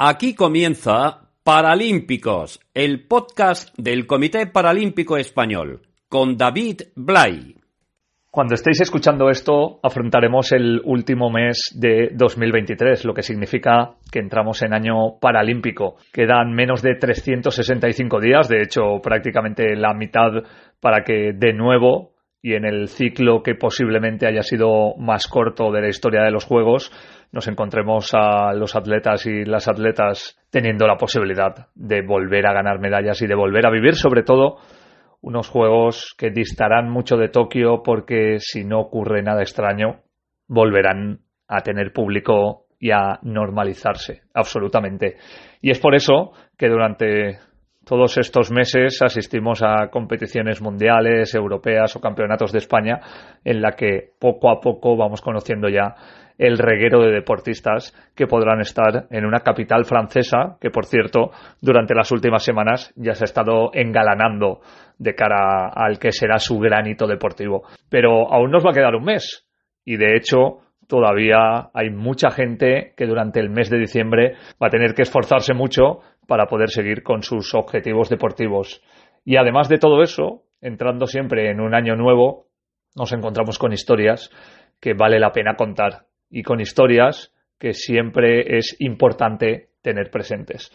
Aquí comienza Paralímpicos, el podcast del Comité Paralímpico Español, con David Blay. Cuando estéis escuchando esto, afrontaremos el último mes de 2023, lo que significa que entramos en año paralímpico. Quedan menos de 365 días, de hecho prácticamente la mitad para que de nuevo y en el ciclo que posiblemente haya sido más corto de la historia de los Juegos, nos encontremos a los atletas y las atletas teniendo la posibilidad de volver a ganar medallas y de volver a vivir, sobre todo unos juegos que distarán mucho de Tokio porque si no ocurre nada extraño, volverán a tener público y a normalizarse absolutamente. Y es por eso que durante todos estos meses asistimos a competiciones mundiales, europeas o campeonatos de España en la que poco a poco vamos conociendo ya el reguero de deportistas que podrán estar en una capital francesa que, por cierto, durante las últimas semanas ya se ha estado engalanando de cara al que será su granito deportivo. Pero aún nos va a quedar un mes y, de hecho, todavía hay mucha gente que durante el mes de diciembre va a tener que esforzarse mucho para poder seguir con sus objetivos deportivos. Y además de todo eso, entrando siempre en un año nuevo, nos encontramos con historias que vale la pena contar y con historias que siempre es importante tener presentes.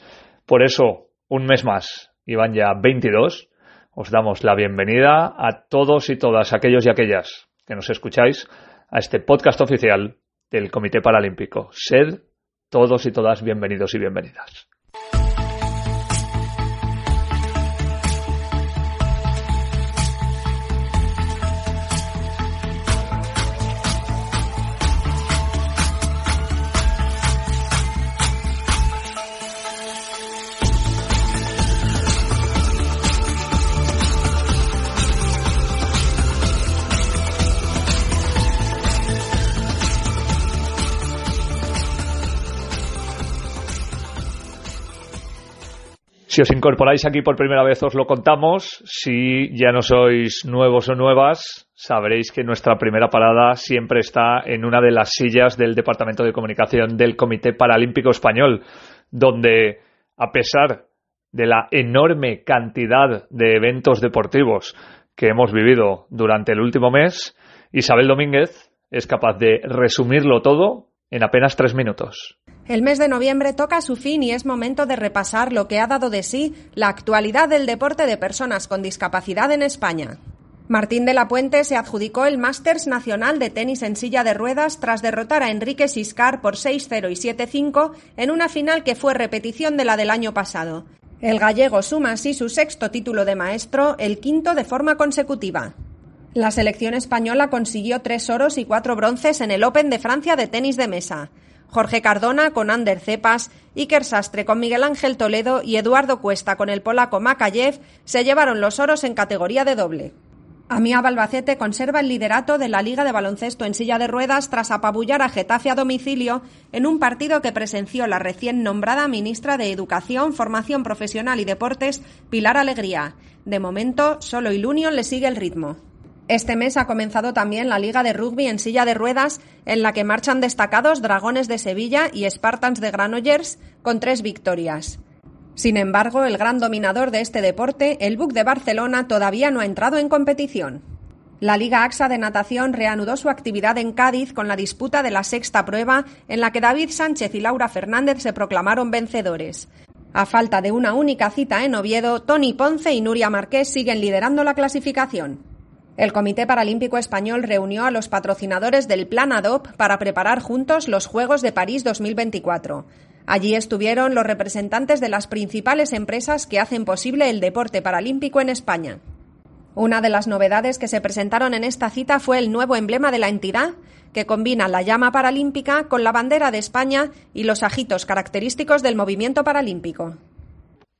Por eso, un mes más, y van ya 22, os damos la bienvenida a todos y todas aquellos y aquellas que nos escucháis a este podcast oficial del Comité Paralímpico. Sed todos y todas bienvenidos y bienvenidas. Si os incorporáis aquí por primera vez, os lo contamos. Si ya no sois nuevos o nuevas, sabréis que nuestra primera parada siempre está en una de las sillas del Departamento de Comunicación del Comité Paralímpico Español, donde, a pesar de la enorme cantidad de eventos deportivos que hemos vivido durante el último mes, Isabel Domínguez es capaz de resumirlo todo en apenas tres minutos. El mes de noviembre toca su fin y es momento de repasar lo que ha dado de sí la actualidad del deporte de personas con discapacidad en España. Martín de la Puente se adjudicó el Masters Nacional de Tenis en Silla de Ruedas tras derrotar a Enrique Siscar por 6-0 y 7-5 en una final que fue repetición de la del año pasado. El gallego suma así su sexto título de maestro, el quinto de forma consecutiva. La selección española consiguió tres oros y cuatro bronces en el Open de Francia de tenis de mesa. Jorge Cardona con Ander Cepas, Iker Sastre con Miguel Ángel Toledo y Eduardo Cuesta con el polaco Makayev se llevaron los oros en categoría de doble. Amia Balbacete conserva el liderato de la Liga de Baloncesto en silla de ruedas tras apabullar a Getafe a domicilio en un partido que presenció la recién nombrada ministra de Educación, Formación Profesional y Deportes, Pilar Alegría. De momento, solo Ilunion le sigue el ritmo. Este mes ha comenzado también la Liga de Rugby en silla de ruedas, en la que marchan destacados Dragones de Sevilla y Spartans de Granollers con tres victorias. Sin embargo, el gran dominador de este deporte, el Buc de Barcelona, todavía no ha entrado en competición. La Liga AXA de Natación reanudó su actividad en Cádiz con la disputa de la sexta prueba, en la que David Sánchez y Laura Fernández se proclamaron vencedores. A falta de una única cita en Oviedo, Tony Ponce y Nuria Marqués siguen liderando la clasificación. El Comité Paralímpico Español reunió a los patrocinadores del Plan ADOP para preparar juntos los Juegos de París 2024. Allí estuvieron los representantes de las principales empresas que hacen posible el deporte paralímpico en España. Una de las novedades que se presentaron en esta cita fue el nuevo emblema de la entidad, que combina la llama paralímpica con la bandera de España y los ajitos característicos del movimiento paralímpico.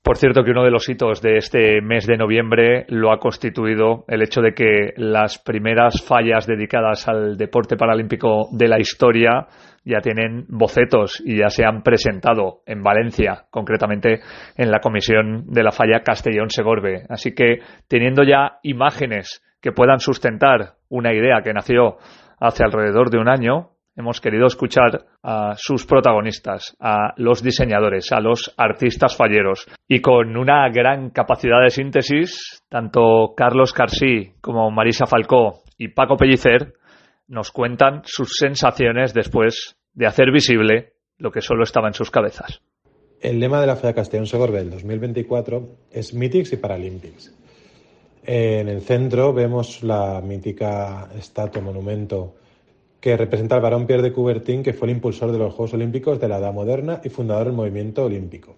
Por cierto que uno de los hitos de este mes de noviembre lo ha constituido el hecho de que las primeras fallas dedicadas al deporte paralímpico de la historia ya tienen bocetos y ya se han presentado en Valencia, concretamente en la comisión de la falla Castellón-Segorbe. Así que teniendo ya imágenes que puedan sustentar una idea que nació hace alrededor de un año, hemos querido escuchar a sus protagonistas, a los diseñadores, a los artistas falleros. Y con una gran capacidad de síntesis, tanto Carlos Carsí como Marisa Falcó y Paco Pellicer nos cuentan sus sensaciones después de hacer visible lo que solo estaba en sus cabezas. El lema de la FEA Castellón Segorbe del 2024 es Mythics y Paralympics. En el centro vemos la mítica estatua monumento que representa al varón Pierre de Coubertin, que fue el impulsor de los Juegos Olímpicos de la Edad Moderna y fundador del movimiento olímpico.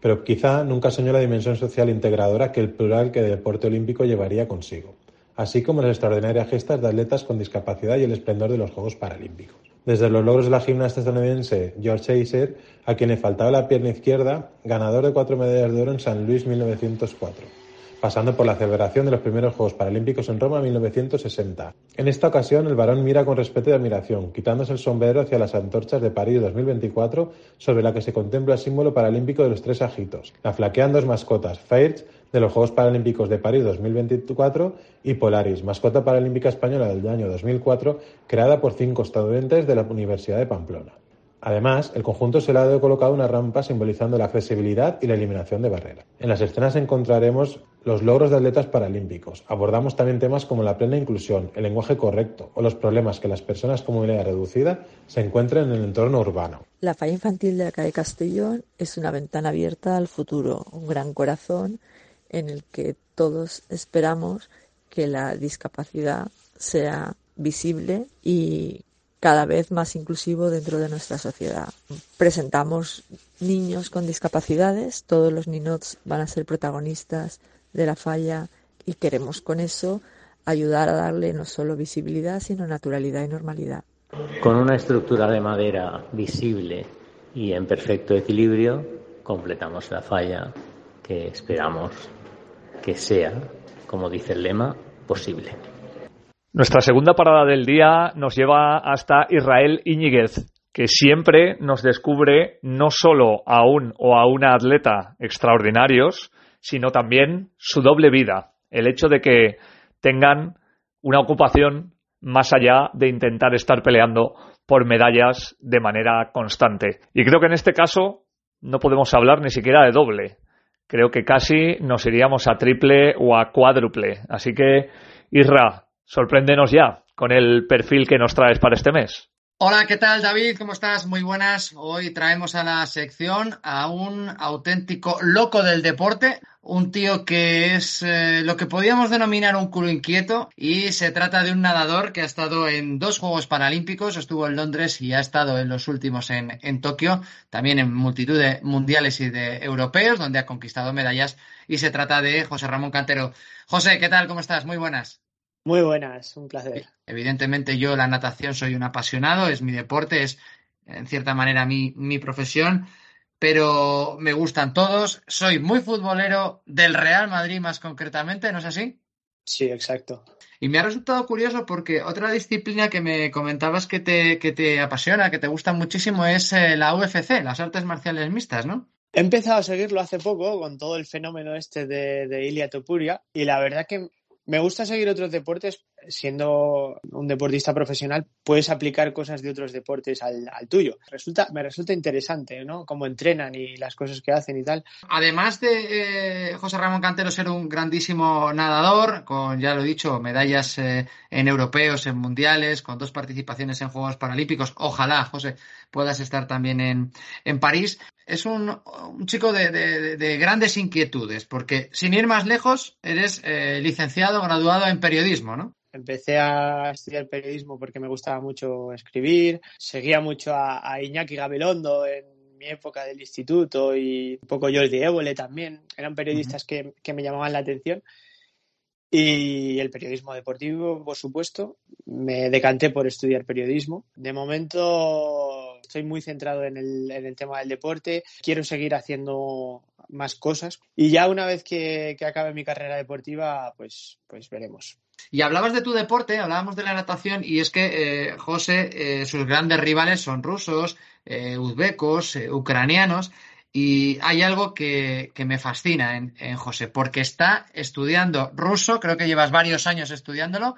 Pero quizá nunca soñó la dimensión social integradora que el plural que el deporte olímpico llevaría consigo, así como las extraordinarias gestas de atletas con discapacidad y el esplendor de los Juegos Paralímpicos. Desde los logros de la gimnasta estadounidense George Chaser, a quien le faltaba la pierna izquierda, ganador de cuatro medallas de oro en San Luis 1904 pasando por la celebración de los primeros Juegos Paralímpicos en Roma en 1960. En esta ocasión, el varón mira con respeto y admiración, quitándose el sombrero hacia las antorchas de París 2024, sobre la que se contempla el símbolo paralímpico de los tres ajitos, la flaquean dos mascotas, Fairch, de los Juegos Paralímpicos de París 2024, y Polaris, mascota paralímpica española del año 2004, creada por cinco estudiantes de la Universidad de Pamplona. Además, el conjunto se le ha colocado una rampa simbolizando la accesibilidad y la eliminación de barreras. En las escenas encontraremos los logros de atletas paralímpicos. Abordamos también temas como la plena inclusión, el lenguaje correcto o los problemas que las personas con movilidad reducida se encuentran en el entorno urbano. La falla infantil de la calle Castellón es una ventana abierta al futuro, un gran corazón en el que todos esperamos que la discapacidad sea visible y cada vez más inclusivo dentro de nuestra sociedad. Presentamos niños con discapacidades, todos los ninots van a ser protagonistas de la falla y queremos con eso ayudar a darle no solo visibilidad, sino naturalidad y normalidad. Con una estructura de madera visible y en perfecto equilibrio, completamos la falla que esperamos que sea, como dice el lema, posible. Nuestra segunda parada del día nos lleva hasta Israel Iñiguez, que siempre nos descubre no solo a un o a una atleta extraordinarios, sino también su doble vida, el hecho de que tengan una ocupación más allá de intentar estar peleando por medallas de manera constante. Y creo que en este caso no podemos hablar ni siquiera de doble. Creo que casi nos iríamos a triple o a cuádruple. Así que, Isra, sorpréndenos ya con el perfil que nos traes para este mes. Hola, ¿qué tal David? ¿Cómo estás? Muy buenas. Hoy traemos a la sección a un auténtico loco del deporte, un tío que es eh, lo que podríamos denominar un culo inquieto y se trata de un nadador que ha estado en dos Juegos Paralímpicos, estuvo en Londres y ha estado en los últimos en, en Tokio, también en multitud de mundiales y de europeos, donde ha conquistado medallas y se trata de José Ramón Cantero. José, ¿qué tal? ¿Cómo estás? Muy buenas. Muy buenas, un placer. E-, evidentemente yo la natación soy un apasionado, es mi deporte, es en cierta manera mi, mi profesión, pero me gustan todos, soy muy futbolero del Real Madrid más concretamente, ¿no es así? Sí, exacto. Y me ha resultado curioso porque otra disciplina que me comentabas que te, que te apasiona, que te gusta muchísimo, es eh, la UFC, las artes marciales mixtas, ¿no? He empezado a seguirlo hace poco con todo el fenómeno este de, de Ilia Topuria y la verdad que me gusta seguir otros deportes siendo un deportista profesional, puedes aplicar cosas de otros deportes al, tuyo. Resulta, me resulta interesante, ¿no? Cómo entrenan y las cosas que hacen y tal. Además de eh, José Ramón Cantero ser un grandísimo nadador, con, ya lo he dicho, medallas eh, en europeos, en mundiales, con dos participaciones en Juegos Paralímpicos, ojalá, José, puedas estar también en, París. Es un, chico de, grandes inquietudes, porque sin ir más lejos, eres eh, licenciado, graduado en periodismo, ¿no? Empecé a estudiar periodismo porque me gustaba mucho escribir, seguía mucho a, Iñaki Gabelondo en mi época del instituto y un poco Jordi Évole también, eran periodistas que, que, me llamaban la atención. Y el periodismo deportivo, por supuesto, me decanté por estudiar periodismo. De momento estoy muy centrado en el, en el tema del deporte, quiero seguir haciendo más cosas y ya una vez que, que acabe mi carrera deportiva, pues, pues veremos. Y hablabas de tu deporte, hablábamos de la natación, y es que, eh, José, eh, sus grandes rivales son rusos, eh, uzbecos, ucranianos, y hay algo que, me fascina en, en, José, porque está estudiando ruso, creo que llevas varios años estudiándolo,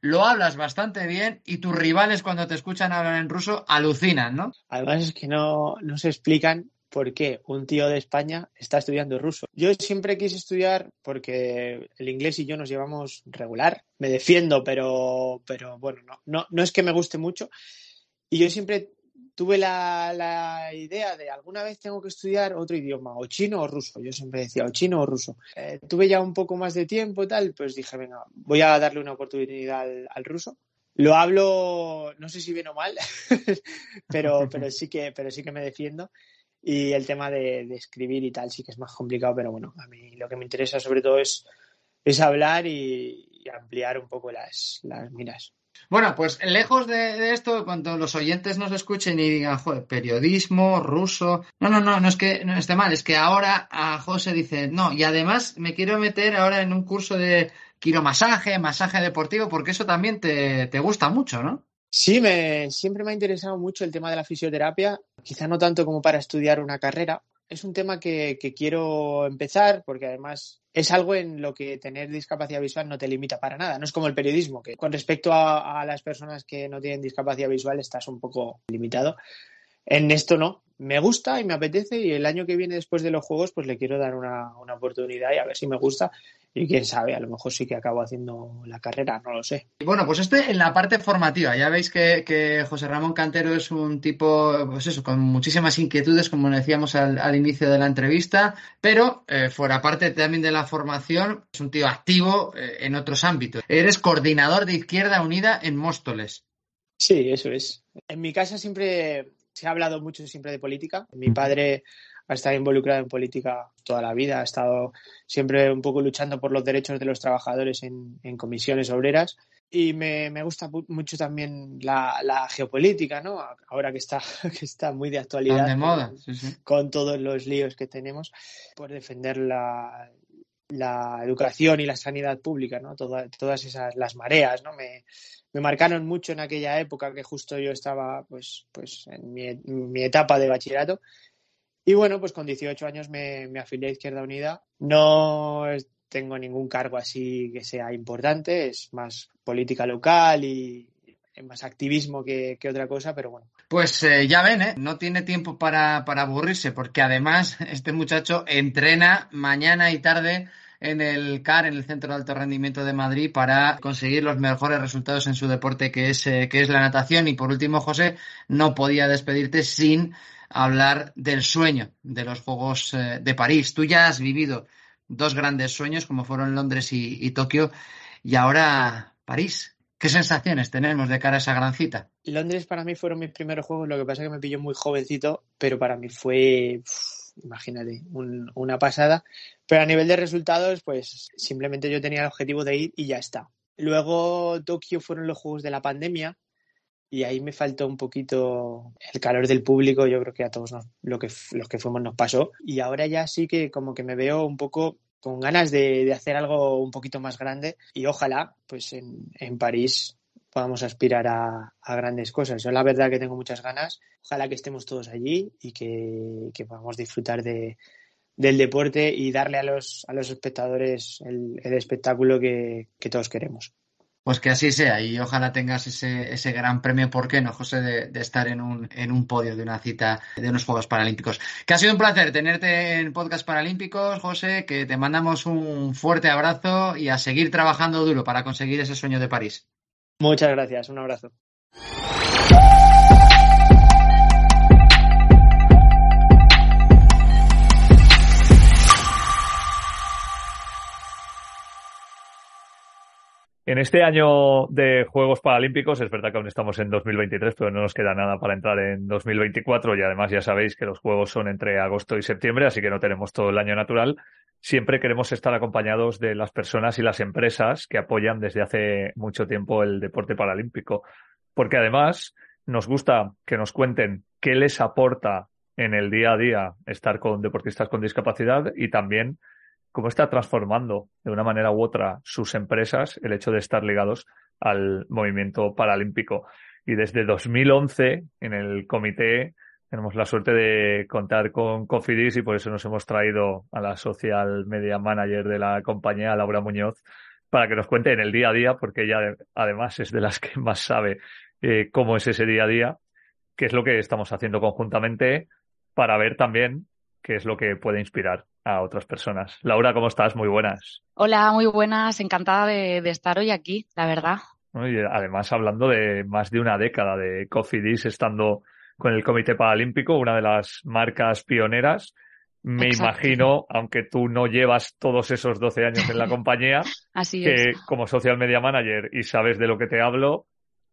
lo hablas bastante bien y tus rivales cuando te escuchan hablar en ruso alucinan, ¿no? Además es que no, no se explican por qué un tío de España está estudiando ruso. Yo siempre quise estudiar porque el inglés y yo nos llevamos regular. Me defiendo, pero, pero bueno, no, no, es que me guste mucho. Y yo siempre tuve la, idea de alguna vez tengo que estudiar otro idioma, o chino o ruso. Yo siempre decía o chino o ruso. Eh, tuve ya un poco más de tiempo y tal, pues dije, venga, voy a darle una oportunidad al, al ruso. Lo hablo, no sé si bien o mal, pero, pero, sí que, pero sí que me defiendo. Y el tema de, escribir y tal sí que es más complicado, pero bueno, a mí lo que me interesa sobre todo es, es hablar y, ampliar un poco las, las miras. Bueno, pues eh, lejos de, esto, cuando los oyentes nos escuchen y digan, joder, periodismo, ruso. No, no, no, no es que no esté mal, es que ahora a José dice, no, y además me quiero meter ahora en un curso de quiromasaje, masaje deportivo, porque eso también te gusta mucho, ¿no? Sí, me, siempre me ha interesado mucho el tema de la fisioterapia, quizá no tanto como para estudiar una carrera. Es un tema que, quiero empezar porque además es algo en lo que tener discapacidad visual no te limita para nada. No es como el periodismo, que con respecto a, a las personas que no tienen discapacidad visual estás un poco limitado. En esto no. Me gusta y me apetece y el año que viene después de los Juegos pues le quiero dar una, una oportunidad y a ver si me gusta y quién sabe, a lo mejor sí que acabo haciendo la carrera, no lo sé. bueno, pues este en la parte formativa, ya veis que, José Ramón Cantero es un tipo, pues eso, con muchísimas inquietudes, como decíamos al, inicio de la entrevista, pero eh, fuera parte también de la formación, es un tío activo eh, en otros ámbitos. Eres coordinador de Izquierda Unida en Móstoles. Sí, eso es. En mi casa siempre se ha hablado mucho siempre de política. Mi padre ha estado involucrado en política toda la vida, ha estado siempre un poco luchando por los derechos de los trabajadores en, en comisiones obreras. Y me, me gusta mucho también la, la, geopolítica, ¿no? Ahora que está, que está muy de actualidad. De moda, Con todos los líos que tenemos por defender la, la educación y la sanidad pública, ¿no? todas todas esas, las mareas, ¿no? Me, me, marcaron mucho en aquella época que justo yo estaba, pues, pues en mi, mi etapa de bachillerato y bueno, pues con 18 años me, me afilié a Izquierda Unida. No tengo ningún cargo así que sea importante, es más política local y, más activismo que, otra cosa, pero bueno. Pues eh, ya ven, ¿eh? no tiene tiempo para, aburrirse, porque además este muchacho entrena mañana y tarde en el CAR, en el Centro de Alto Rendimiento de Madrid, para conseguir los mejores resultados en su deporte que es, eh, que es la natación. Y por último, José, no podía despedirte sin hablar del sueño de los Juegos eh, de París. Tú ya has vivido dos grandes sueños como fueron Londres y, Tokio y ahora París. ¿Qué sensaciones tenemos de cara a esa gran cita? Londres para mí fueron mis primeros juegos, lo que pasa es que me pilló muy jovencito, pero para mí fue, imagínate, una pasada. Pero a nivel de resultados, pues simplemente yo tenía el objetivo de ir y ya está. Luego Tokio fueron los juegos de la pandemia, y ahí me faltó un poquito el calor del público, yo creo que a todos lo que, los que fuimos nos pasó. Y ahora ya sí que como que me veo un poco con ganas de, hacer algo un poquito más grande y ojalá pues en, en París podamos aspirar a, grandes cosas. Yo la verdad que tengo muchas ganas, ojalá que estemos todos allí y que, que podamos disfrutar del deporte y darle a los, espectadores el, espectáculo que todos queremos. Pues que así sea y ojalá tengas ese, gran premio, ¿por qué no, José, de, estar en un, en un podio de una cita de unos Juegos Paralímpicos? Que ha sido un placer tenerte en Podcast Paralímpicos, José, que te mandamos un fuerte abrazo y a seguir trabajando duro para conseguir ese sueño de París. Muchas gracias, un abrazo. En este año de Juegos Paralímpicos, es verdad que aún estamos en 2023, pero no nos queda nada para entrar en 2024 y además ya sabéis que los Juegos son entre agosto y septiembre, así que no tenemos todo el año natural. Siempre queremos estar acompañados de las personas y las empresas que apoyan desde hace mucho tiempo el deporte paralímpico, porque además nos gusta que nos cuenten qué les aporta en el día a día estar con deportistas con discapacidad y también cómo está transformando de una manera u otra sus empresas el hecho de estar ligados al movimiento paralímpico. Y desde 2011, en el comité, tenemos la suerte de contar con Cofidis y por eso nos hemos traído a la social media manager de la compañía, Laura Muñoz, para que nos cuente en el día a día, porque ella además es de las que más sabe eh, cómo es ese día a día, qué es lo que estamos haciendo conjuntamente para ver también qué es lo que puede inspirar a otras personas. Laura, ¿cómo estás? Muy buenas. Hola, muy buenas. Encantada de, estar hoy aquí, la verdad. además, hablando de más de una década de Coffee estando con el Comité Paralímpico, una de las marcas pioneras. Me imagino, aunque tú no llevas todos esos 12 años en la compañía, que como social media manager y sabes de lo que te hablo,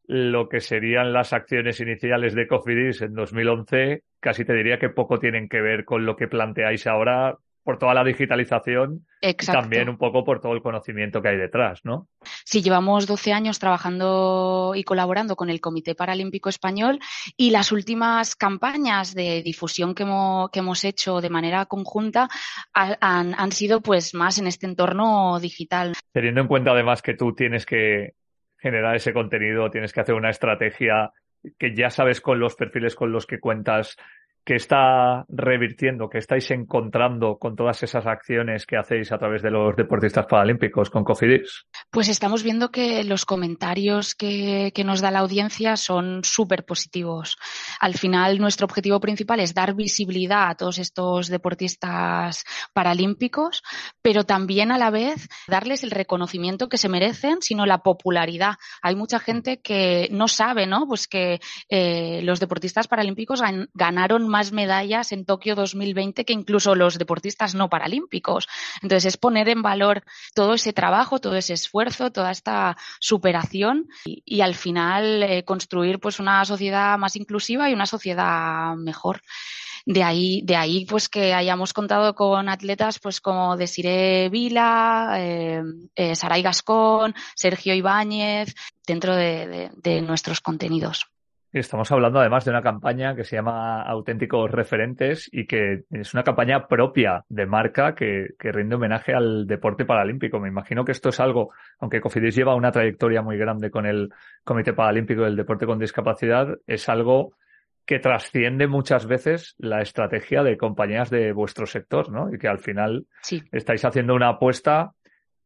lo que serían las acciones iniciales de Cofidis en 2011, casi te diría que poco tienen que ver con lo que planteáis ahora, por toda la digitalización y también un poco por todo el conocimiento que hay detrás, ¿no? Sí, llevamos 12 años trabajando y colaborando con el Comité Paralímpico Español y las últimas campañas de difusión que hemos, hecho de manera conjunta han, han sido pues más en este entorno digital. Teniendo en cuenta además que tú tienes que generar ese contenido, tienes que hacer una estrategia que ya sabes con los perfiles con los que cuentas que está revirtiendo, que estáis encontrando con todas esas acciones que hacéis a través de los deportistas paralímpicos con Cofidis? Pues estamos viendo que los comentarios que, que nos da la audiencia son súper positivos. Al final, nuestro objetivo principal es dar visibilidad a todos estos deportistas paralímpicos, pero también a la vez darles el reconocimiento que se merecen, sino la popularidad. Hay mucha gente que no sabe, ¿no? Pues que eh, los deportistas paralímpicos ganaron más medallas en Tokio 2020 que incluso los deportistas no paralímpicos. Entonces, es poner en valor todo ese trabajo, todo ese esfuerzo, toda esta superación y, al final eh, construir pues una sociedad más inclusiva y una sociedad mejor. De ahí, de ahí pues que hayamos contado con atletas pues como Desiree Vila, eh, eh, Saray Gascón, Sergio Ibáñez, dentro de, nuestros contenidos. Estamos hablando además de una campaña que se llama Auténticos Referentes y que es una campaña propia de marca que, que rinde homenaje al deporte paralímpico. Me imagino que esto es algo, aunque Cofidis lleva una trayectoria muy grande con el Comité Paralímpico del Deporte con Discapacidad, es algo que trasciende muchas veces la estrategia de compañías de vuestro sector, ¿no? Y que al final estáis haciendo una apuesta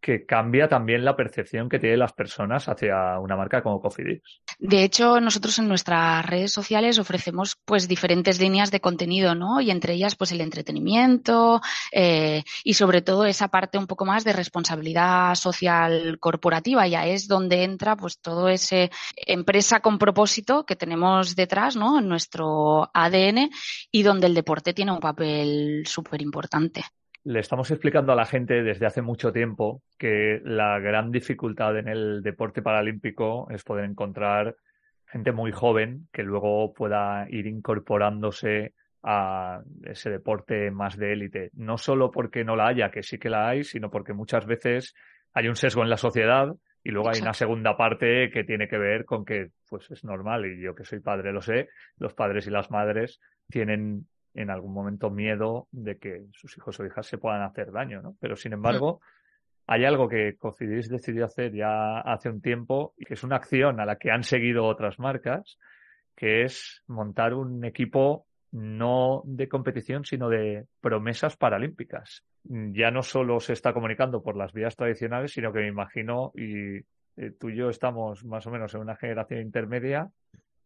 que cambia también la percepción que tienen las personas hacia una marca como Cofidis. De hecho, nosotros en nuestras redes sociales ofrecemos pues diferentes líneas de contenido, ¿no? Y entre ellas, pues el entretenimiento eh, y sobre todo esa parte un poco más de responsabilidad social corporativa. Ya es donde entra pues todo ese empresa con propósito que tenemos detrás, ¿no? En nuestro ADN y donde el deporte tiene un papel súper importante le estamos explicando a la gente desde hace mucho tiempo que la gran dificultad en el deporte paralímpico es poder encontrar gente muy joven que luego pueda ir incorporándose a ese deporte más de élite. No solo porque no la haya, que sí que la hay, sino porque muchas veces hay un sesgo en la sociedad y luego hay una segunda parte que tiene que ver con que pues es normal y yo que soy padre lo sé, los padres y las madres tienen en algún momento miedo de que sus hijos o hijas se puedan hacer daño, ¿no? Pero sin hmm. embargo, hay algo que Cocidis decidió hacer ya hace un tiempo y que es una acción a la que han seguido otras marcas, que es montar un equipo no de competición, sino de promesas paralímpicas. Ya no solo se está comunicando por las vías tradicionales, sino que me imagino, y eh, tú y yo estamos más o menos en una generación intermedia,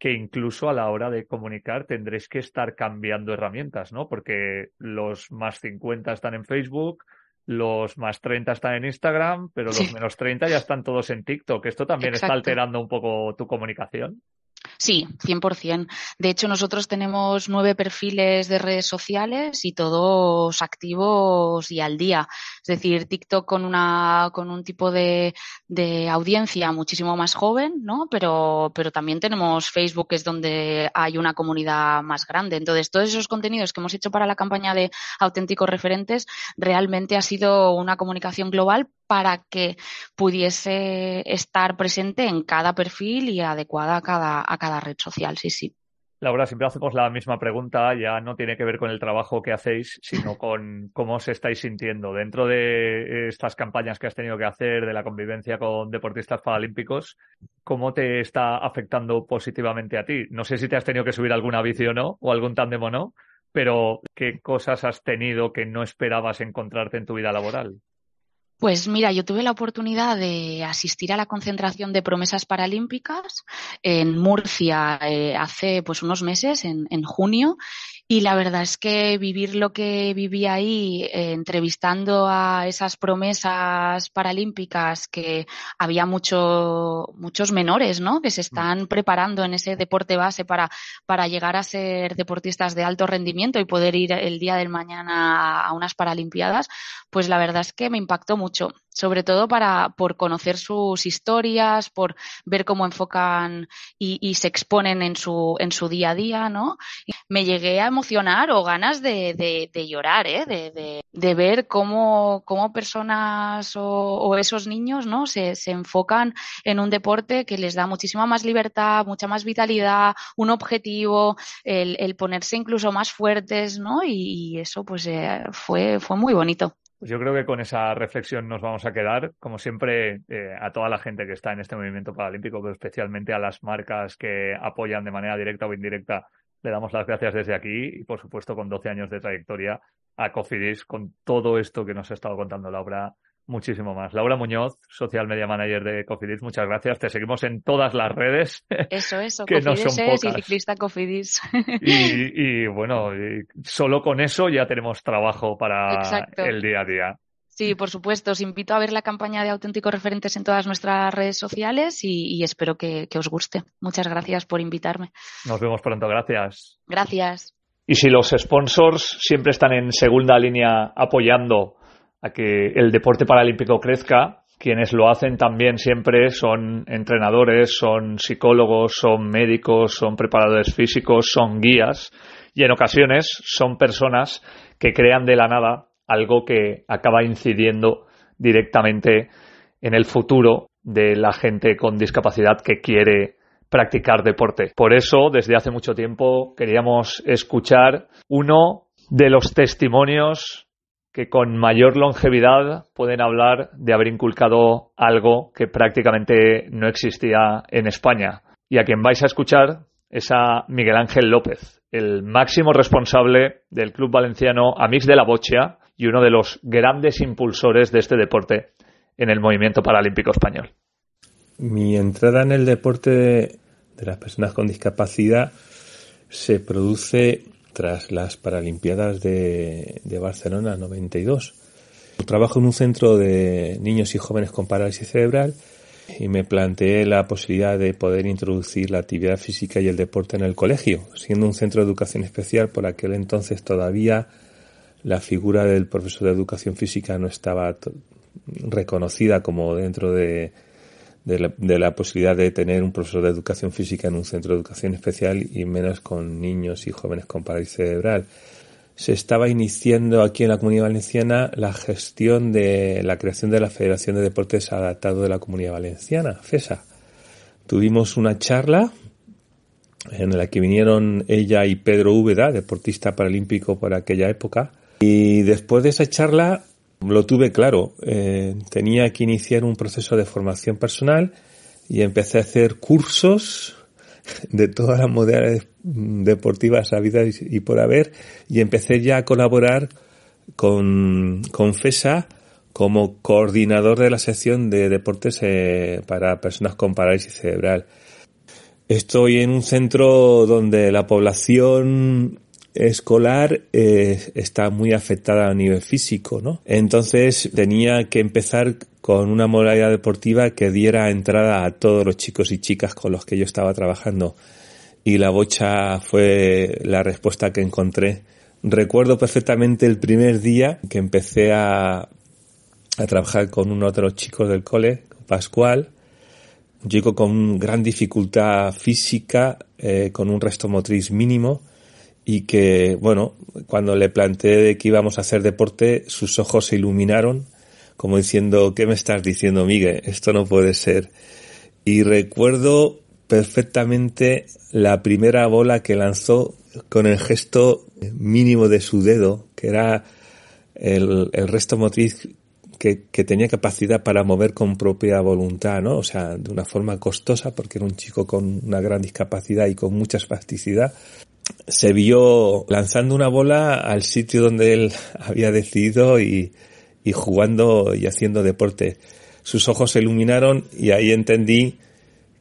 que incluso a la hora de comunicar tendréis que estar cambiando herramientas, ¿no? Porque los más 50 están en Facebook, los más 30 están en Instagram, pero los menos 30 ya están todos en TikTok. Esto también está alterando un poco tu comunicación. Sí, 100%. De hecho, nosotros tenemos nueve perfiles de redes sociales y todos activos y al día. Es decir, TikTok con una con un tipo de, audiencia muchísimo más joven, ¿no? Pero, pero también tenemos Facebook, que es donde hay una comunidad más grande. Entonces, todos esos contenidos que hemos hecho para la campaña de auténticos referentes realmente ha sido una comunicación global para que pudiese estar presente en cada perfil y adecuada a cada, red social, sí, sí. Laura, siempre hacemos la misma pregunta, ya no tiene que ver con el trabajo que hacéis, sino con cómo os estáis sintiendo dentro de eh, estas campañas que has tenido que hacer, de la convivencia con deportistas paralímpicos, cómo te está afectando positivamente a ti. No sé si te has tenido que subir alguna bici o no, o algún tándem o no, pero ¿qué cosas has tenido que no esperabas encontrarte en tu vida laboral? Pues mira, yo tuve la oportunidad de asistir a la concentración de promesas paralímpicas en Murcia eh, hace pues unos meses, en, en junio, y la verdad es que vivir lo que viví ahí, eh, entrevistando a esas promesas paralímpicas que había mucho, muchos menores, ¿no? Que se mm. están preparando en ese deporte base para, para llegar a ser deportistas de alto rendimiento y poder ir el día del mañana a unas paralimpiadas, pues la verdad es que me impactó mucho sobre todo para, por conocer sus historias, por ver cómo enfocan y, se exponen en su, en su día a día, ¿no? Me llegué a emocionar o ganas de, llorar, ¿eh? De, de ver cómo, cómo personas o, esos niños, ¿no? Se, se enfocan en un deporte que les da muchísima más libertad, mucha más vitalidad, un objetivo, el, el ponerse incluso más fuertes, ¿no? Y, eso, pues, eh, fue, fue muy bonito. Pues yo creo que con esa reflexión nos vamos a quedar, como siempre, eh, a toda la gente que está en este movimiento paralímpico, pero especialmente a las marcas que apoyan de manera directa o indirecta. Le damos las gracias desde aquí y, por supuesto, con 12 años de trayectoria a Cofidis con todo esto que nos ha estado contando Laura muchísimo más. Laura Muñoz, social media manager de Cofidis, muchas gracias. Te seguimos en todas las redes. Eso, eso, que no es y ciclista Cofidis. Y, bueno, solo con eso ya tenemos trabajo para el día a día. Sí, por supuesto. Os invito a ver la campaña de auténticos referentes en todas nuestras redes sociales y, espero que os guste. Muchas gracias por invitarme. Nos vemos pronto. Gracias. Gracias. Y si los sponsors siempre están en segunda línea apoyando a que el deporte paralímpico crezca. Quienes lo hacen también siempre son entrenadores, son psicólogos, son médicos, son preparadores físicos, son guías y en ocasiones son personas que crean de la nada algo que acaba incidiendo directamente en el futuro de la gente con discapacidad que quiere practicar deporte. Por eso, desde hace mucho tiempo, queríamos escuchar uno de los testimonios que con mayor longevidad pueden hablar de haber inculcado algo que prácticamente no existía en España. Y a quien vais a escuchar es a Miguel Ángel López, el máximo responsable del Club Valenciano Amix de la Bochea y uno de los grandes impulsores de este deporte en el movimiento paralímpico español. Mi entrada en el deporte de las personas con discapacidad se produce tras las Paralimpiadas de, de Barcelona 92. Trabajo en un centro de niños y jóvenes con parálisis cerebral y me planteé la posibilidad de poder introducir la actividad física y el deporte en el colegio, siendo un centro de educación especial por aquel entonces todavía la figura del profesor de educación física no estaba reconocida como dentro de de la, posibilidad de tener un profesor de educación física en un centro de educación especial y menos con niños y jóvenes con parálisis cerebral. Se estaba iniciando aquí en la Comunidad Valenciana la gestión de la creación de la Federación de Deportes Adaptados de la Comunidad Valenciana, FESA. Tuvimos una charla en la que vinieron ella y Pedro Úbeda, deportista paralímpico por aquella época, y después de esa charla lo tuve claro, eh, tenía que iniciar un proceso de formación personal y empecé a hacer cursos de todas las modalidades deportivas habidas y por haber y empecé ya a colaborar con, con FESA como coordinador de la sección de deportes eh, para personas con parálisis cerebral. Estoy en un centro donde la población escolar eh, está muy afectada a nivel físico, ¿no? Entonces tenía que empezar con una modalidad deportiva que diera entrada a todos los chicos y chicas con los que yo estaba trabajando. Y la bocha fue la respuesta que encontré. Recuerdo perfectamente el primer día que empecé a, trabajar con uno de los chicos del cole, Pascual, llegó con gran dificultad física, eh, con un resto motriz mínimo, y que, bueno, cuando le planteé de que íbamos a hacer deporte, sus ojos se iluminaron como diciendo, ¿qué me estás diciendo, Miguel? Esto no puede ser. Y recuerdo perfectamente la primera bola que lanzó con el gesto mínimo de su dedo, que era el, resto motriz que, que, tenía capacidad para mover con propia voluntad, ¿no? O sea, de una forma costosa, porque era un chico con una gran discapacidad y con mucha espasticidad, se vio lanzando una bola al sitio donde él había decidido y, jugando y haciendo deporte. Sus ojos se iluminaron y ahí entendí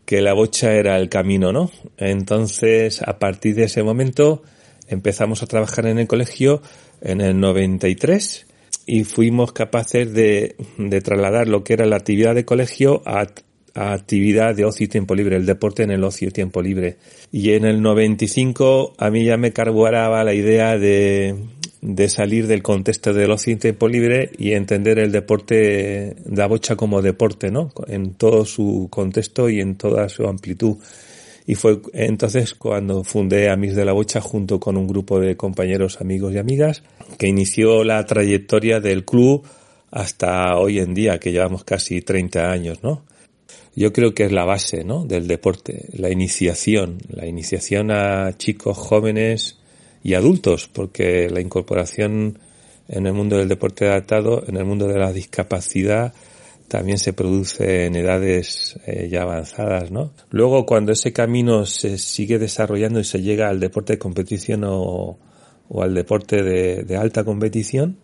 que la bocha era el camino, ¿no? Entonces, a partir de ese momento, empezamos a trabajar en el colegio en el 93 y fuimos capaces de, de trasladar lo que era la actividad de colegio a, actividad de ocio y tiempo libre, el deporte en el ocio y tiempo libre. Y en el 95 a mí ya me carburaba la idea de, de salir del contexto del ocio y tiempo libre y entender el deporte de bocha como deporte, ¿no? En todo su contexto y en toda su amplitud. Y fue entonces cuando fundé Amis de la Bocha junto con un grupo de compañeros, amigos y amigas, que inició la trayectoria del club hasta hoy en día, que llevamos casi 30 años, ¿no? yo creo que es la base ¿no? del deporte, la iniciación, la iniciación a chicos, jóvenes y adultos, porque la incorporación en el mundo del deporte adaptado, en el mundo de la discapacidad, también se produce en edades eh, ya avanzadas, ¿no? Luego, cuando ese camino se sigue desarrollando y se llega al deporte de competición o, al deporte de alta competición,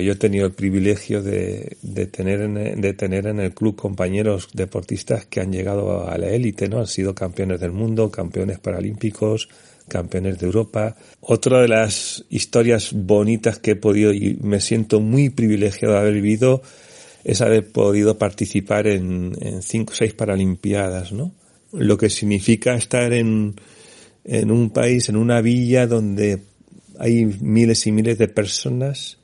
yo he tenido el privilegio de, tener en, de tener en el club compañeros deportistas que han llegado a la élite, ¿no? Han sido campeones del mundo, campeones paralímpicos, campeones de Europa. Otra de las historias bonitas que he podido y me siento muy privilegiado de haber vivido es haber podido participar en, cinco o seis Paralimpiadas, ¿no? Lo que significa estar en un país, en una villa donde hay miles y miles de personas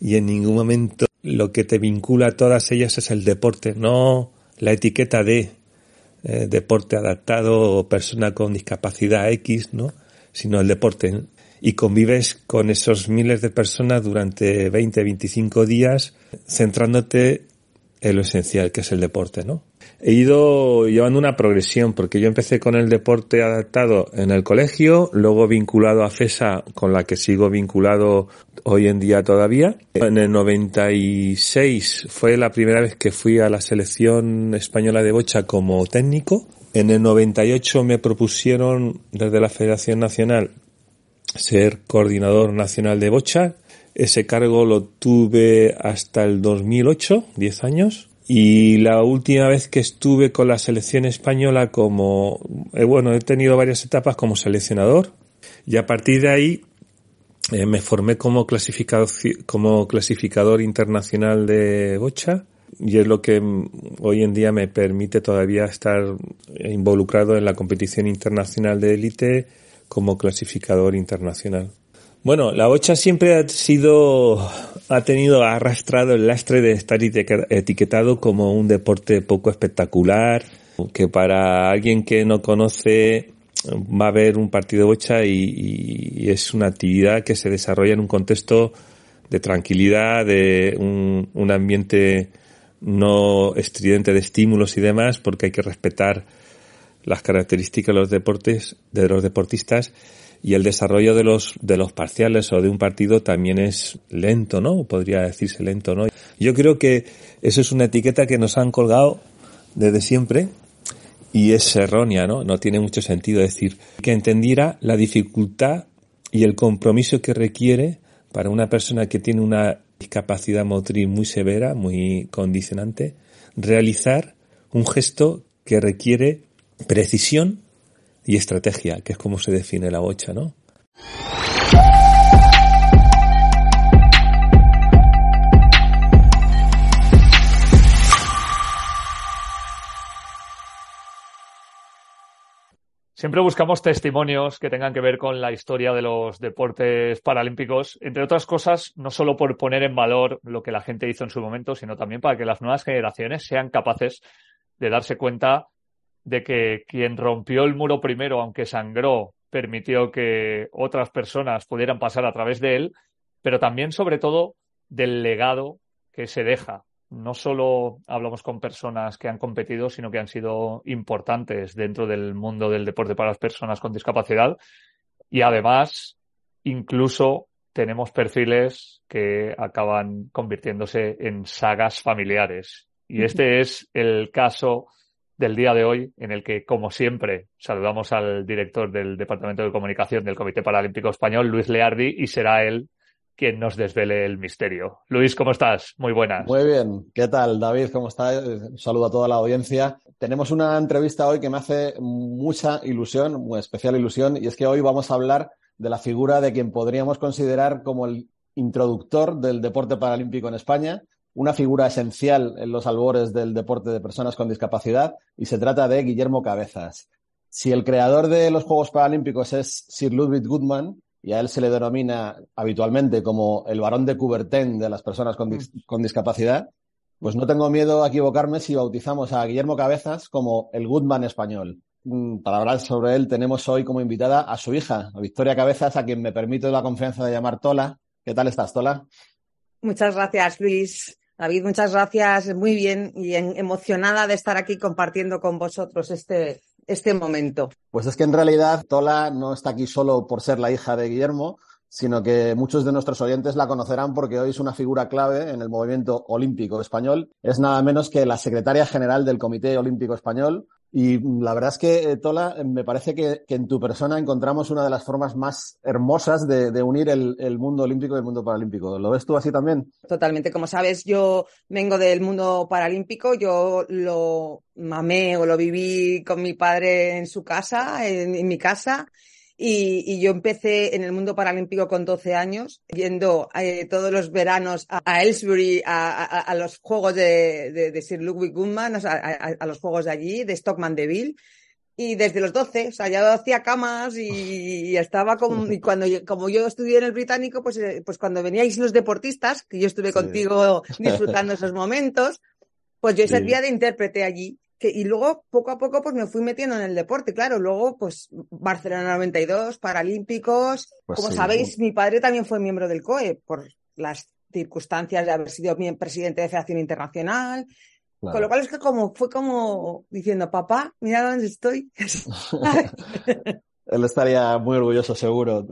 y en ningún momento lo que te vincula a todas ellas es el deporte, no la etiqueta de eh, deporte adaptado o persona con discapacidad X, ¿no? sino el deporte. Y convives con esos miles de personas durante 20, 25 días centrándote en lo esencial que es el deporte, ¿no? he ido llevando una progresión, porque yo empecé con el deporte adaptado en el colegio, luego vinculado a FESA, con la que sigo vinculado hoy en día todavía. En el 96 fue la primera vez que fui a la selección española de bocha como técnico. En el 98 me propusieron desde la Federación Nacional ser coordinador nacional de bocha. Ese cargo lo tuve hasta el 2008, 10 años y la última vez que estuve con la selección española como, eh, bueno, he tenido varias etapas como seleccionador y a partir de ahí eh, me formé como clasificador, como clasificador internacional de bocha y es lo que mm, hoy en día me permite todavía estar involucrado en la competición internacional de élite como clasificador internacional. Bueno, la bocha siempre ha sido, ha tenido arrastrado el lastre de estar etiquetado como un deporte poco espectacular, que para alguien que no conoce va a ver un partido de bocha y, es una actividad que se desarrolla en un contexto de tranquilidad, de un, un, ambiente no estridente de estímulos y demás, porque hay que respetar las características de los deportes, de los deportistas y el desarrollo de los, de los parciales o de un partido también es lento, ¿no? Podría decirse lento, ¿no? Yo creo que eso es una etiqueta que nos han colgado desde siempre y es errónea, ¿no? No tiene mucho sentido decir que entendiera la dificultad y el compromiso que requiere para una persona que tiene una discapacidad motriz muy severa, muy condicionante, realizar un gesto que requiere precisión y estrategia, que es como se define la bocha, ¿no? Siempre buscamos testimonios que tengan que ver con la historia de los deportes paralímpicos, entre otras cosas, no solo por poner en valor lo que la gente hizo en su momento, sino también para que las nuevas generaciones sean capaces de darse cuenta de que quien rompió el muro primero, aunque sangró, permitió que otras personas pudieran pasar a través de él, pero también sobre todo del legado que se deja. No solo hablamos con personas que han competido, sino que han sido importantes dentro del mundo del deporte para las personas con discapacidad. Y además, incluso tenemos perfiles que acaban convirtiéndose en sagas familiares. Y este es el caso del día de hoy, en el que, como siempre, saludamos al director del Departamento de Comunicación del Comité Paralímpico Español, Luis Leardi, y será él quien nos desvele el misterio. Luis, ¿cómo estás? Muy buenas. Muy bien. ¿Qué tal, David? ¿Cómo estás? saludo a toda la audiencia. Tenemos una entrevista hoy que me hace mucha ilusión, muy especial ilusión, y es que hoy vamos a hablar de la figura de quien podríamos considerar como el introductor del deporte paralímpico en España, una figura esencial en los albores del deporte de personas con discapacidad y se trata de Guillermo Cabezas. Si el creador de los Juegos Paralímpicos es Sir Ludwig Goodman, y a él se le denomina habitualmente como el varón de Coubertin de las personas con, mm. discapacidad, pues no tengo miedo a equivocarme si bautizamos a Guillermo Cabezas como el Goodman español. Mm, para hablar sobre él tenemos hoy como invitada a su hija, a Victoria Cabezas, a quien me permito la confianza de llamar Tola. ¿Qué tal estás, Tola? Muchas gracias, Luis. David, muchas gracias, muy bien y emocionada de estar aquí compartiendo con vosotros este, este momento. Pues es que en realidad Tola no está aquí solo por ser la hija de Guillermo, sino que muchos de nuestros oyentes la conocerán porque hoy es una figura clave en el movimiento olímpico español. Es nada menos que la secretaria general del Comité Olímpico Español, y mm, la verdad es que, eh, Tola, eh, me parece que, en tu persona encontramos una de las formas más hermosas de, de unir el, mundo olímpico y el mundo paralímpico. ¿Lo ves tú así también? Totalmente. Como sabes, yo vengo del mundo paralímpico. Yo lo mamé o lo viví con mi padre en su casa, en mi casa. Y, yo empecé en el mundo paralímpico con 12 años, yendo eh, todos los veranos a, Ellsbury, a, a, los juegos de, Sir Ludwig Goodman, a, los juegos de allí, de Stockman Deville. Y desde los 12, o sea, ya hacía camas y, estaba como, y cuando como yo estudié en el británico, pues, eh, pues cuando veníais los deportistas, que yo estuve contigo disfrutando esos momentos, pues yo servía de intérprete allí y luego, poco a poco, pues me fui metiendo en el deporte, claro. Luego, pues Barcelona 92, Paralímpicos. Pues como sabéis, mi padre también fue miembro del COE por las circunstancias de haber sido presidente de Federación Internacional. Con lo cual es que como fue como diciendo, papá, mira dónde estoy. Él estaría muy orgulloso, seguro,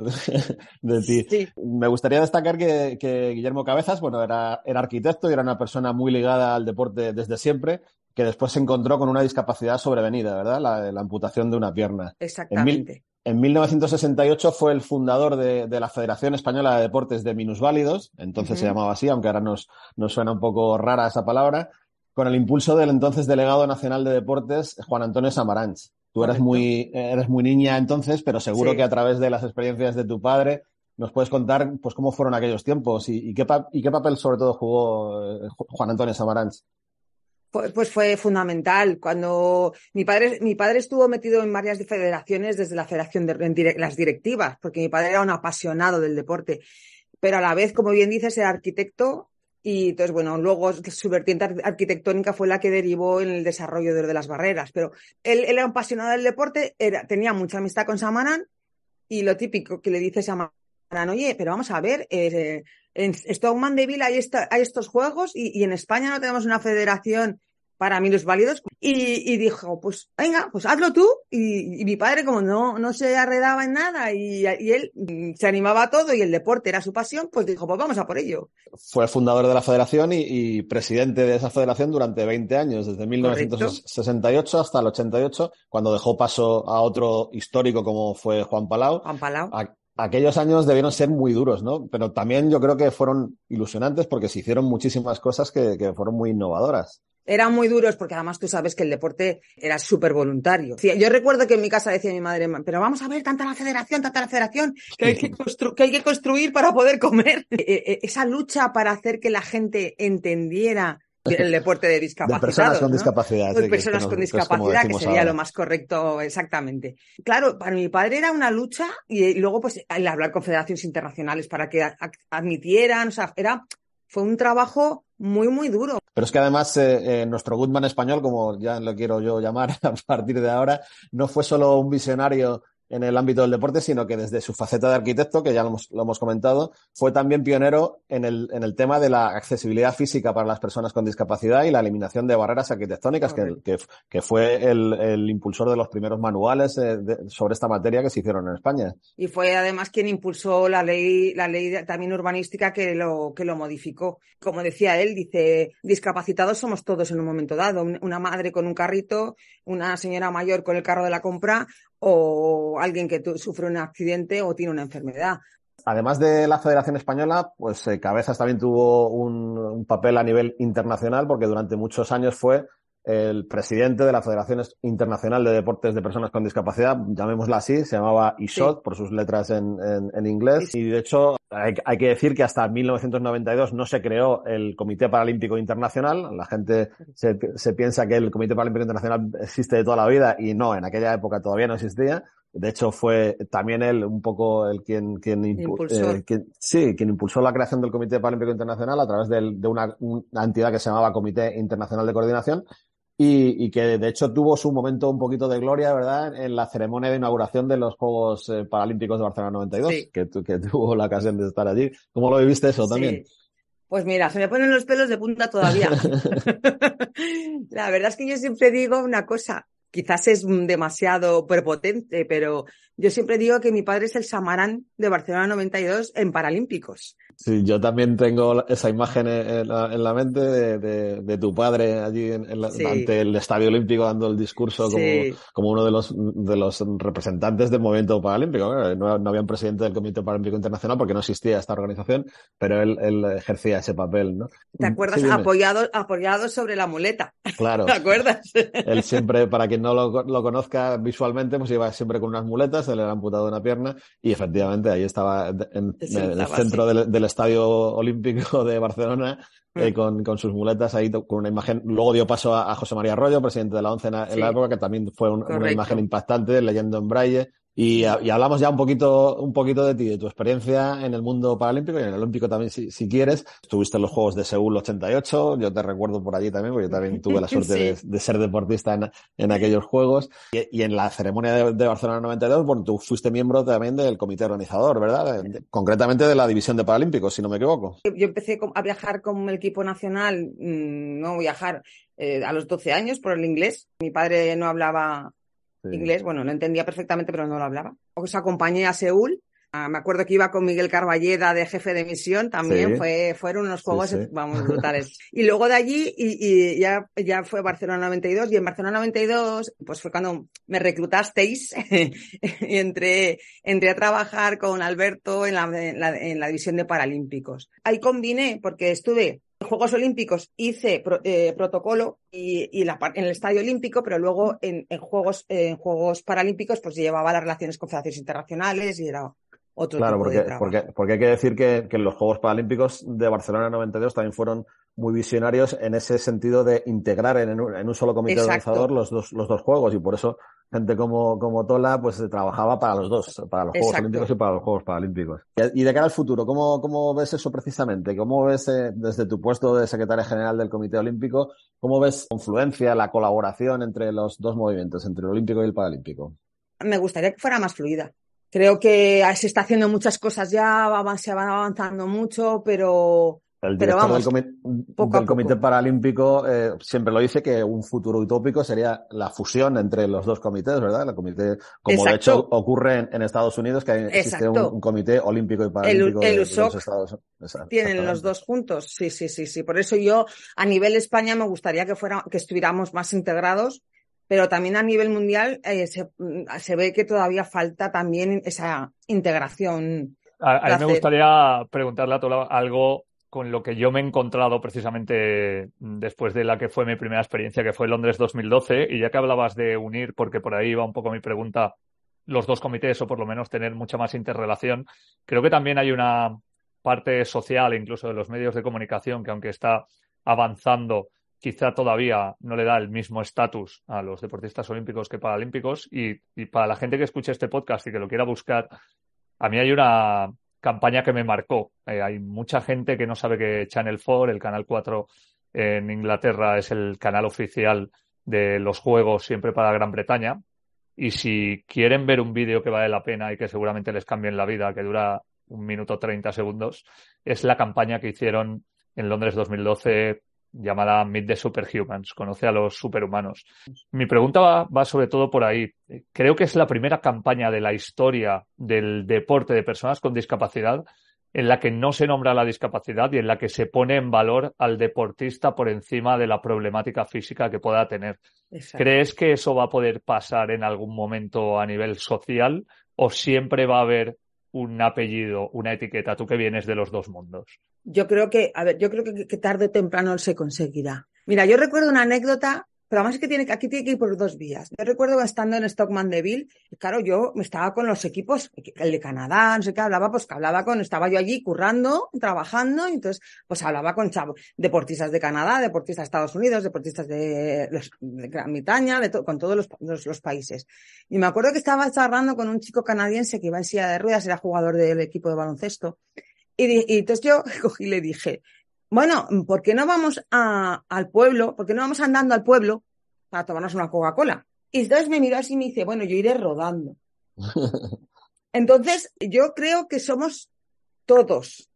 de ti. Me gustaría destacar que, Guillermo Cabezas, bueno, era, arquitecto y era una persona muy ligada al deporte desde siempre que después se encontró con una discapacidad sobrevenida, ¿verdad? La, amputación de una pierna. Exactamente. En, 1968 fue el fundador de, la Federación Española de Deportes de Minusválidos, entonces se llamaba así, aunque ahora nos, nos suena un poco rara esa palabra, con el impulso del entonces delegado nacional de deportes, Juan Antonio Samaranch. Tú eras muy, eres muy niña entonces, pero seguro que a través de las experiencias de tu padre nos puedes contar pues, cómo fueron aquellos tiempos y, qué, y qué papel sobre todo jugó eh, Juan Antonio Samaranch pues fue fundamental. Cuando mi padre, mi padre estuvo metido en varias federaciones desde la federación de las directivas, porque mi padre era un apasionado del deporte, pero a la vez, como bien dices, era arquitecto y entonces, bueno, luego su vertiente arquitectónica fue la que derivó en el desarrollo de, las barreras, pero él, era un apasionado del deporte, tenía mucha amistad con Samarán y lo típico que le dice Samarán, oye, pero vamos a ver, eh, en Stockman Deville hay, hay estos juegos y, en España no tenemos una federación para minusválidos. válidos. y dijo, pues venga, pues hazlo tú. Y, mi padre, como no, no se arredaba en nada y, él mm, se animaba a todo y el deporte era su pasión, pues dijo, pues vamos a por ello. Fue fundador de la federación y, presidente de esa federación durante 20 años, desde 1968 hasta el 88, cuando dejó paso a otro histórico como fue Juan Palau. Juan Palau aquellos años debieron ser muy duros, ¿no? Pero también yo creo que fueron ilusionantes porque se hicieron muchísimas cosas que, fueron muy innovadoras. Eran muy duros porque además tú sabes que el deporte era súper voluntario. Yo recuerdo que en mi casa decía mi madre, pero vamos a ver, tanta la federación, tanta la federación, que, hay que construir para poder comer. E-, e-, esa lucha para hacer que la gente entendiera el deporte de discapacidad. De personas con discapacidad. De pues personas con discapacidad, que sería lo más correcto exactamente. Claro, para mi padre era una lucha y, eh, luego pues hablar con federaciones internacionales para que admitieran, o sea, era, fue un trabajo muy, muy duro. Pero es que además eh, eh, nuestro Goodman español, como ya lo quiero yo llamar a partir de ahora, no fue solo un visionario en el ámbito del deporte, sino que desde su faceta de arquitecto, que ya lo hemos, comentado, fue también pionero en el, en el, tema de la accesibilidad física para las personas con discapacidad y la eliminación de barreras arquitectónicas, que, que, fue el, impulsor de los primeros manuales eh, sobre esta materia que se hicieron en España. Y fue además quien impulsó la ley, la ley también urbanística que lo, que lo modificó. Como decía él, dice, discapacitados somos todos en un momento dado. Una madre con un carrito, una señora mayor con el carro de la compra, o alguien que sufre un accidente o tiene una enfermedad. Además de la Federación Española, pues eh, Cabezas también tuvo un, papel a nivel internacional porque durante muchos años fue el presidente de la Federación Internacional de Deportes de Personas con Discapacidad, llamémosla así, se llamaba ISOT por sus letras en, inglés. Y de hecho, hay, que decir que hasta 1992 no se creó el Comité Paralímpico Internacional. La gente se, piensa que el Comité Paralímpico Internacional existe de toda la vida y no, en aquella época todavía no existía. De hecho, fue también él un poco el quien, quien, impulsó. Eh, impulsó la creación del Comité Paralímpico Internacional a través de una, entidad que se llamaba Comité Internacional de Coordinación, y, que de hecho tuvo su momento un poquito de gloria, ¿verdad? En la ceremonia de inauguración de los Juegos eh, Paralímpicos de Barcelona 92, que, que, tuvo la ocasión de estar allí. ¿Cómo lo viviste eso también? Pues mira, se me ponen los pelos de punta todavía. la verdad es que yo siempre digo una cosa, quizás es demasiado prepotente, pero yo siempre digo que mi padre es el Samarán de Barcelona 92 en Paralímpicos. Sí, yo también tengo esa imagen en la, mente de, tu padre allí en, ante el Estadio Olímpico dando el discurso como, uno de los, de los representantes del movimiento paralímpico. Eh, no, no había un presidente del Comité Paralímpico Internacional porque no existía esta organización, pero él, ejercía ese papel. ¿no? ¿Te mm, acuerdas? apoyado, apoyado sobre la muleta. Claro. ¿Te acuerdas? Él siempre, para quien no lo, conozca visualmente, pues iba siempre con unas muletas, se le había amputado una pierna y efectivamente ahí estaba en, el centro del, del Estadio Olímpico de Barcelona eh, mm. con, sus muletas ahí, con una imagen. Luego dio paso a, José María Arroyo, presidente de la ONCE en, la época, que también fue una imagen impactante, leyendo en braille. Ah, y, hablamos ya un poquito, un poquito de ti, de tu experiencia en el mundo paralímpico y en el olímpico también, si, quieres. Estuviste en los Juegos de Seúl 88, yo te recuerdo por allí también, porque yo también tuve la suerte de, ser deportista en, en aquellos Juegos. Y, en la ceremonia de, de, Barcelona 92, bueno, tú fuiste miembro también del comité organizador, ¿verdad? concretamente de la división de paralímpicos, si no me equivoco. Yo, empecé a viajar con el equipo nacional, mm, no viajar, eh, a los 12 años por el inglés. Mi padre no hablaba inglés, bueno, lo entendía perfectamente, pero no lo hablaba. Os acompañé a Seúl. me acuerdo que iba con Miguel Carballeda de jefe de misión también, fue, fueron unos juegos, vamos, brutales. y luego de allí, y, ya, ya fue Barcelona 92, y en Barcelona 92, pues fue cuando me reclutasteis y entré, a trabajar con Alberto en la, en la, en la división de Paralímpicos. Ahí combiné, porque estuve en Juegos Olímpicos hice eh, protocolo y, en el Estadio Olímpico, pero luego en, Juegos, Paralímpicos pues llevaba las relaciones con federaciones internacionales y era otro tipo porque, de trabajo. Porque, porque hay que decir que, los Juegos Paralímpicos de Barcelona 92 también fueron muy visionarios en ese sentido de integrar en, un, solo comité organizador los los dos juegos y por eso gente como, como Tola, pues eh, trabajaba para los dos, para los Juegos Olímpicos y para los Juegos Paralímpicos. Y, de cara al futuro, ¿cómo, cómo ves eso precisamente? ¿Cómo ves eh, desde tu puesto de secretaria general del Comité Olímpico, cómo ves la confluencia, la colaboración entre los dos movimientos, entre el olímpico y el paralímpico? Me gustaría que fuera más fluida. Creo que se está haciendo muchas cosas ya, se van avanzando mucho, pero el director del, Comité Paralímpico eh, siempre lo dice que un futuro utópico sería la fusión entre los dos comités, ¿verdad? El comité, como de hecho ocurre en, Estados Unidos, que existe un, comité olímpico y paralímpico. El, tienen los dos juntos, sí, sí, sí, sí. Por eso yo a nivel España me gustaría que fuera, que estuviéramos más integrados pero también a nivel mundial eh, mm, se, ve que todavía falta también esa integración. A, mí me gustaría preguntarle a algo con lo que yo me he encontrado precisamente después de la que fue mi primera experiencia, que fue Londres 2012, y ya que hablabas de unir, porque por ahí va un poco mi pregunta, los dos comités o por lo menos tener mucha más interrelación, creo que también hay una parte social, incluso de los medios de comunicación, que aunque está avanzando, quizá todavía no le da el mismo estatus a los deportistas olímpicos que paralímpicos. Y, y para la gente que escuche este podcast y que lo quiera buscar, a mí hay una campaña que me marcó. Eh, hay mucha gente que no sabe que Channel 4, el Canal 4 en Inglaterra, es el canal oficial de los juegos siempre para Gran Bretaña. Y si quieren ver un vídeo que vale la pena y que seguramente les cambie en la vida, que dura un minuto 30 segundos, es la campaña que hicieron en Londres 2012 llamada Meet the Superhumans, conoce a los superhumanos. Mi pregunta va, sobre todo por ahí. Creo que es la primera campaña de la historia del deporte de personas con discapacidad en la que no se nombra la discapacidad y en la que se pone en valor al deportista por encima de la problemática física que pueda tener. ¿Crees que eso va a poder pasar en algún momento a nivel social o siempre va a haber un apellido, una etiqueta, tú que vienes de los dos mundos? Yo creo que, a ver, yo creo que, tarde o temprano se conseguirá. Mira, yo recuerdo una anécdota pero además es que tiene, aquí tiene que ir por dos vías. Yo recuerdo estando en Stockman Deville, claro, yo estaba con los equipos, el de Canadá, no sé qué, hablaba, pues que hablaba con, estaba yo allí currando, trabajando, y entonces, pues hablaba con chavos, deportistas de Canadá, deportistas de Estados Unidos, deportistas de, Gran Bretaña, con todos los, países. Y me acuerdo que estaba charlando con un chico canadiense que iba en silla de ruedas, era jugador del equipo de baloncesto, y, y entonces yo cogí y le dije, bueno, ¿por qué no vamos a, al pueblo? ¿Por qué no vamos andando al pueblo para tomarnos una Coca-Cola? Y entonces me miró así y me dice, bueno, yo iré rodando. Entonces, yo creo que somos todos,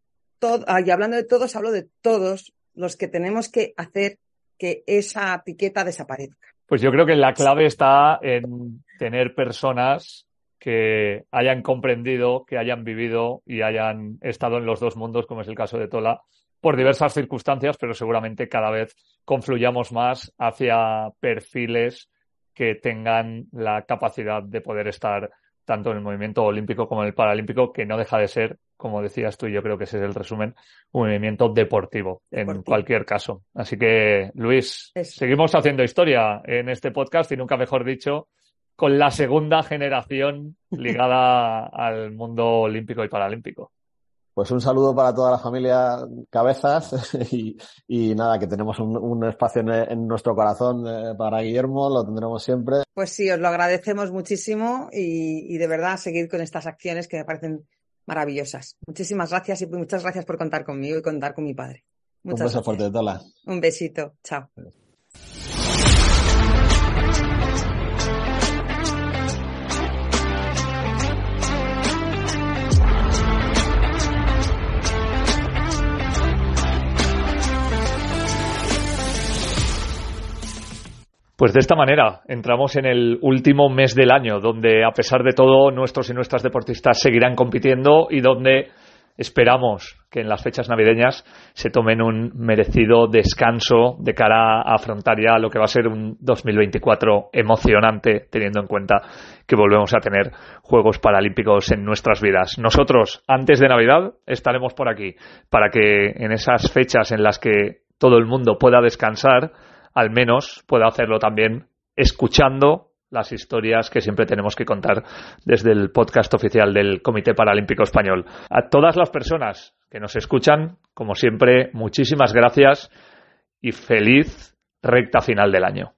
y hablando de todos, hablo de todos los que tenemos que hacer que esa etiqueta desaparezca. Pues yo creo que la clave está en tener personas que hayan comprendido, que hayan vivido y hayan estado en los dos mundos, como es el caso de Tola, por diversas circunstancias, pero seguramente cada vez confluyamos más hacia perfiles que tengan la capacidad de poder estar tanto en el movimiento olímpico como en el paralímpico, que no deja de ser, como decías tú, y yo creo que ese es el resumen, un movimiento deportivo, en cualquier caso. Así que, Luis, seguimos haciendo historia en este podcast y nunca mejor dicho, con la segunda generación ligada al mundo olímpico y paralímpico. Pues un saludo para toda la familia Cabezas y, nada, que tenemos un, espacio en, nuestro corazón eh, para Guillermo, lo tendremos siempre. Pues sí, os lo agradecemos muchísimo y, de verdad seguir con estas acciones que me parecen maravillosas. Muchísimas gracias y muchas gracias por contar conmigo y contar con mi padre. Muchas un beso gracias. de Tola. Un besito, chao. Pues de esta manera entramos en el último mes del año, donde a pesar de todo nuestros y nuestras deportistas seguirán compitiendo y donde esperamos que en las fechas navideñas se tomen un merecido descanso de cara a afrontar ya lo que va a ser un 2024 emocionante, teniendo en cuenta que volvemos a tener Juegos Paralímpicos en nuestras vidas. Nosotros, antes de Navidad, estaremos por aquí para que en esas fechas en las que todo el mundo pueda descansar, al menos pueda hacerlo también escuchando las historias que siempre tenemos que contar desde el podcast oficial del Comité Paralímpico Español. A todas las personas que nos escuchan, como siempre, muchísimas gracias y feliz recta final del año.